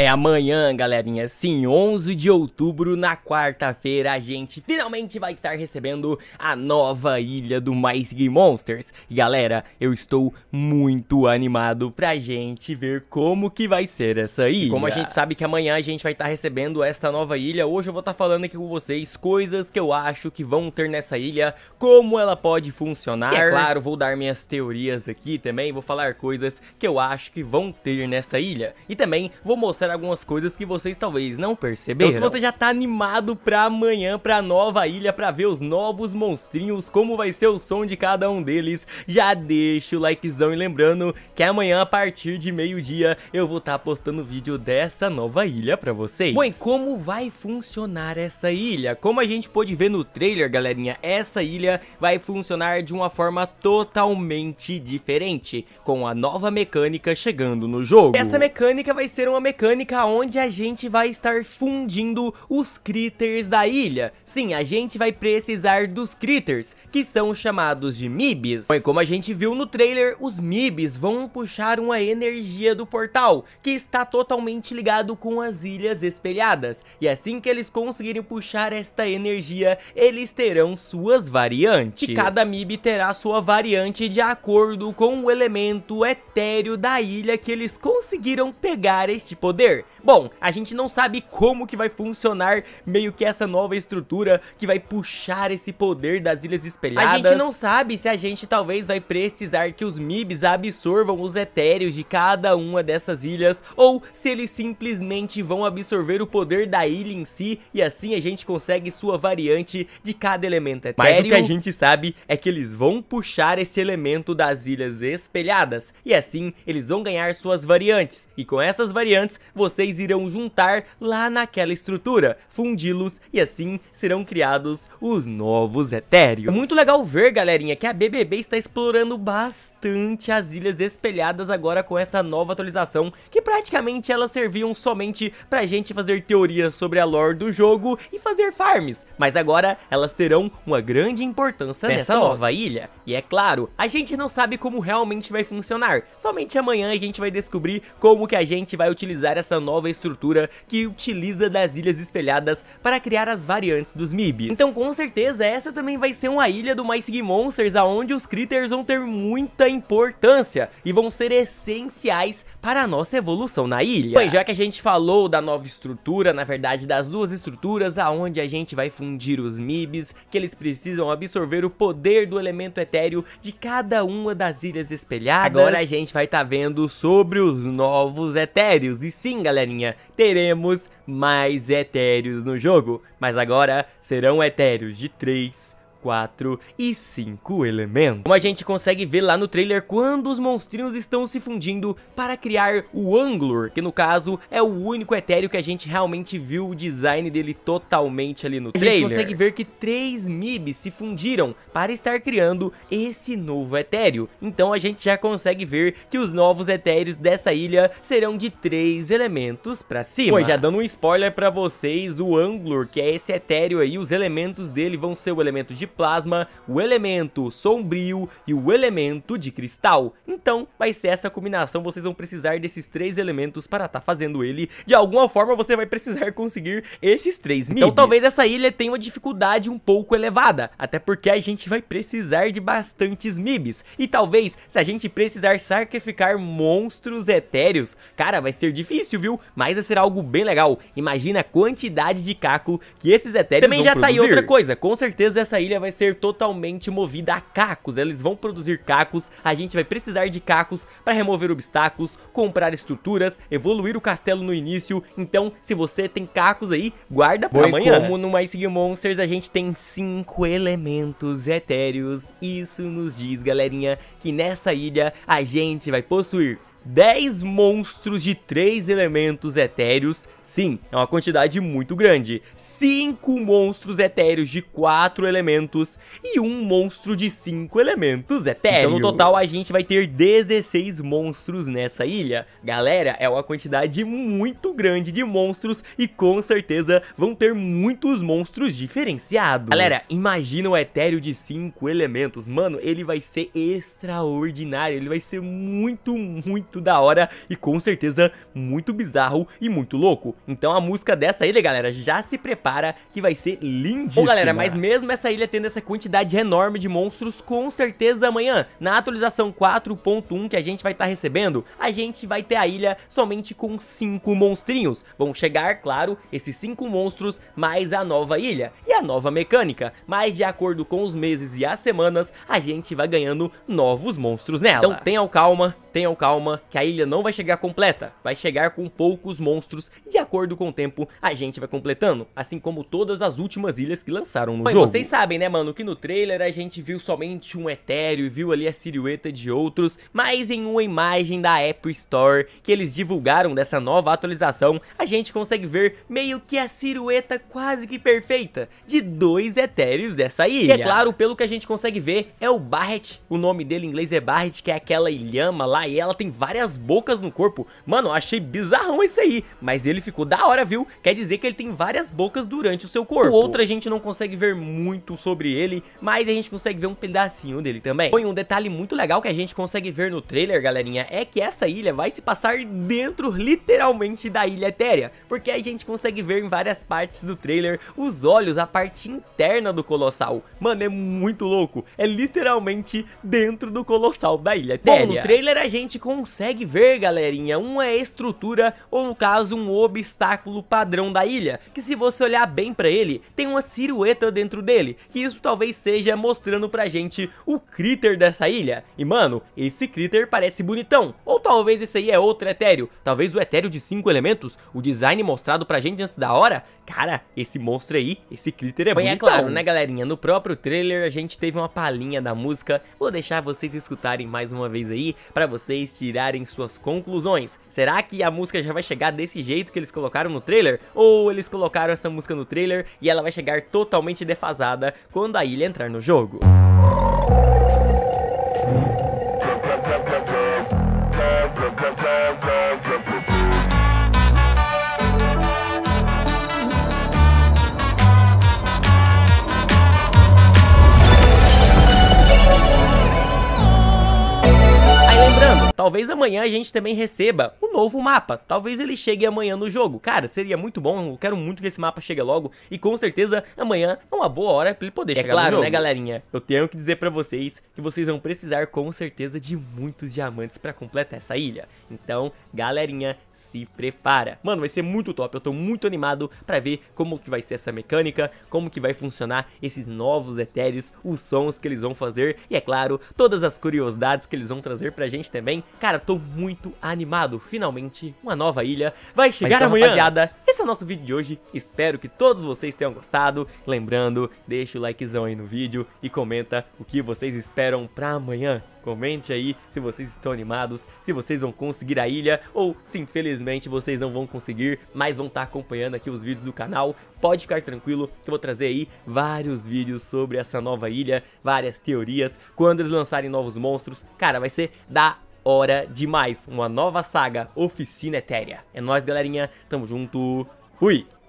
É amanhã, galerinha. Sim, 11 de outubro, na quarta-feira, a gente finalmente vai estar recebendo a nova ilha do Mais Game Monsters. E, galera, eu estou muito animado pra gente ver como que vai ser essa ilha. E como a gente sabe que amanhã a gente vai estar recebendo essa nova ilha, hoje eu vou estar falando aqui com vocês coisas que eu acho que vão ter nessa ilha, como ela pode funcionar. E é claro, vou dar minhas teorias aqui também, vou falar coisas que eu acho que vão ter nessa ilha. E também vou mostrar mostrar algumas coisas que vocês talvez não então, perceberam. Então se você já tá animado pra amanhã, pra nova ilha, pra ver os novos monstrinhos, como vai ser o som de cada um deles, já deixa o likezão e lembrando que amanhã a partir de meio-dia eu vou estar tá postando vídeo dessa nova ilha pra vocês. Bom, e como vai funcionar essa ilha? Como a gente pôde ver no trailer, galerinha, essa ilha vai funcionar de uma forma totalmente diferente, com a nova mecânica chegando no jogo. Essa mecânica vai ser uma mecânica mecânica onde a gente vai estar fundindo os critters da ilha. Sim, a gente vai precisar dos critters, que são chamados de MIBs. Bom, e como a gente viu no trailer, os MIBs vão puxar uma energia do portal, que está totalmente ligado com as ilhas espelhadas. E assim que eles conseguirem puxar esta energia, eles terão suas variantes. E cada MIB terá sua variante de acordo com o elemento etéreo da ilha que eles conseguiram pegar este poder. Bom, a gente não sabe como que vai funcionar meio que essa nova estrutura que vai puxar esse poder das Ilhas Espelhadas. A gente não sabe se a gente talvez vai precisar que os MIBs absorvam os etéreos de cada uma dessas ilhas ou se eles simplesmente vão absorver o poder da ilha em si e assim a gente consegue sua variante de cada elemento etéreo. Mas o que a gente sabe é que eles vão puxar esse elemento das Ilhas Espelhadas e assim eles vão ganhar suas variantes e com essas variantes vocês irão juntar lá naquela estrutura, fundi-los e assim serão criados os novos etéreos. É muito legal ver, galerinha, que a BBB está explorando bastante as ilhas espelhadas agora com essa nova atualização, que praticamente elas serviam somente pra gente fazer teorias sobre a lore do jogo e fazer farms, mas agora elas terão uma grande importância nessa nova, nova ilha. E é claro, a gente não sabe como realmente vai funcionar, somente amanhã a gente vai descobrir como que a gente vai utilizar essa essa nova estrutura que utiliza das ilhas espelhadas para criar as variantes dos MIBs. Então com certeza essa também vai ser uma ilha do My Sig Monsters, aonde os critters vão ter muita importância e vão ser essenciais para a nossa evolução na ilha. Pois já que a gente falou da nova estrutura, na verdade das duas estruturas, aonde a gente vai fundir os MIBs, que eles precisam absorver o poder do elemento etéreo de cada uma das ilhas espelhadas. Agora a gente vai estar tá vendo sobre os novos etéreos, e sim, sim, galerinha, teremos mais etéreos no jogo. Mas agora serão etéreos de 3 4 e 5 elementos. Como a gente consegue ver lá no trailer, quando os monstrinhos estão se fundindo para criar o Anglor, que no caso é o único etéreo que a gente realmente viu o design dele totalmente ali no trailer. A gente consegue ver que três MIBs se fundiram para estar criando esse novo etéreo. Então a gente já consegue ver que os novos etéreos dessa ilha serão de três elementos para cima. Pois já dando um spoiler para vocês, o Anglor, que é esse etéreo aí, os elementos dele vão ser o elemento de plasma, o elemento sombrio e o elemento de cristal. Então vai ser essa combinação, vocês vão precisar desses três elementos para estar tá fazendo ele. De alguma forma você vai precisar conseguir esses três mibis. Então talvez essa ilha tenha uma dificuldade um pouco elevada, até porque a gente vai precisar de bastantes MIBs. E talvez se a gente precisar sacrificar monstros etéreos, cara, vai ser difícil, viu? Mas será algo bem legal. Imagina a quantidade de caco que esses etéreos vão Também já produzir. tá aí outra coisa, com certeza essa ilha vai ser totalmente movida a cacos. Eles vão produzir cacos, a gente vai precisar de cacos para remover obstáculos, comprar estruturas, evoluir o castelo no início. Então, se você tem cacos aí, guarda para amanhã. como no My Sig Monsters a gente tem cinco elementos etéreos. Isso nos diz, galerinha, que nessa ilha a gente vai possuir 10 monstros de 3 elementos etéreos, Sim, é uma quantidade muito grande. Cinco monstros etéreos de quatro elementos e um monstro de cinco elementos etéreo. Então, no total, a gente vai ter 16 monstros nessa ilha. Galera, é uma quantidade muito grande de monstros e com certeza vão ter muitos monstros diferenciados. Galera, imagina o etéreo de cinco elementos. Mano, ele vai ser extraordinário. Ele vai ser muito, muito da hora e com certeza muito bizarro e muito louco. Então a música dessa ilha, galera, já se prepara que vai ser lindíssima. Bom, galera, mas mesmo essa ilha tendo essa quantidade enorme de monstros, com certeza amanhã, na atualização 4.1 que a gente vai estar tá recebendo, a gente vai ter a ilha somente com 5 monstrinhos. Vão chegar, claro, esses 5 monstros mais a nova ilha e a nova mecânica, mas de acordo com os meses e as semanas, a gente vai ganhando novos monstros nela. Então tenham calma, tenham calma, que a ilha não vai chegar completa, vai chegar com poucos monstros e a acordo com o tempo, a gente vai completando, assim como todas as últimas ilhas que lançaram no Mas jogo. vocês sabem, né, mano, que no trailer a gente viu somente um etéreo e viu ali a silhueta de outros, mas em uma imagem da Apple Store que eles divulgaram dessa nova atualização, a gente consegue ver meio que a silhueta quase que perfeita de dois etéreos dessa ilha. E é claro, pelo que a gente consegue ver, é o Barret, o nome dele em inglês é Barret, que é aquela ilhama lá e ela tem várias bocas no corpo. Mano, achei bizarrão isso aí, mas ele ficou ficou tipo, da hora, viu? Quer dizer que ele tem várias bocas durante o seu corpo. O outro a gente não consegue ver muito sobre ele, mas a gente consegue ver um pedacinho dele também. Põe um detalhe muito legal que a gente consegue ver no trailer, galerinha, é que essa ilha vai se passar dentro, literalmente, da Ilha Etérea, porque a gente consegue ver em várias partes do trailer os olhos, a parte interna do Colossal. Mano, é muito louco. É literalmente dentro do Colossal da Ilha Etérea. Bom, no trailer a gente consegue ver, galerinha, uma estrutura, ou no caso, um obstáculo obstáculo padrão da ilha, que se você olhar bem para ele, tem uma silhueta dentro dele, que isso talvez seja mostrando pra gente o critter dessa ilha. E mano, esse critter parece bonitão, ou talvez esse aí é outro etéreo, talvez o etéreo de 5 elementos, o design mostrado pra gente antes da hora, cara, esse monstro aí, esse critter é Bem, bonitão. é claro, né galerinha, no próprio trailer a gente teve uma palhinha da música, vou deixar vocês escutarem mais uma vez aí, pra vocês tirarem suas conclusões. Será que a música já vai chegar desse jeito que eles colocaram? colocaram no trailer, ou eles colocaram essa música no trailer e ela vai chegar totalmente defasada quando a ilha entrar no jogo. Talvez amanhã a gente também receba o novo mapa. Talvez ele chegue amanhã no jogo. Cara, seria muito bom. Eu quero muito que esse mapa chegue logo. E com certeza, amanhã é uma boa hora pra ele poder é chegar claro, no jogo. né, galerinha? Eu tenho que dizer pra vocês que vocês vão precisar, com certeza, de muitos diamantes pra completar essa ilha. Então, galerinha, se prepara. Mano, vai ser muito top. Eu tô muito animado pra ver como que vai ser essa mecânica, como que vai funcionar esses novos etéreos, os sons que eles vão fazer e, é claro, todas as curiosidades que eles vão trazer pra gente também. Cara, tô muito animado. Finalmente finalmente, uma nova ilha vai chegar então, amanhã. Rapaziada, esse é o nosso vídeo de hoje. Espero que todos vocês tenham gostado. Lembrando, deixa o likezão aí no vídeo e comenta o que vocês esperam pra amanhã. Comente aí se vocês estão animados, se vocês vão conseguir a ilha ou se infelizmente vocês não vão conseguir, mas vão estar tá acompanhando aqui os vídeos do canal. Pode ficar tranquilo que eu vou trazer aí vários vídeos sobre essa nova ilha, várias teorias, quando eles lançarem novos monstros. Cara, vai ser da hora demais. Uma nova saga, Oficina Etérea. É nóis, galerinha. Tamo junto. Fui!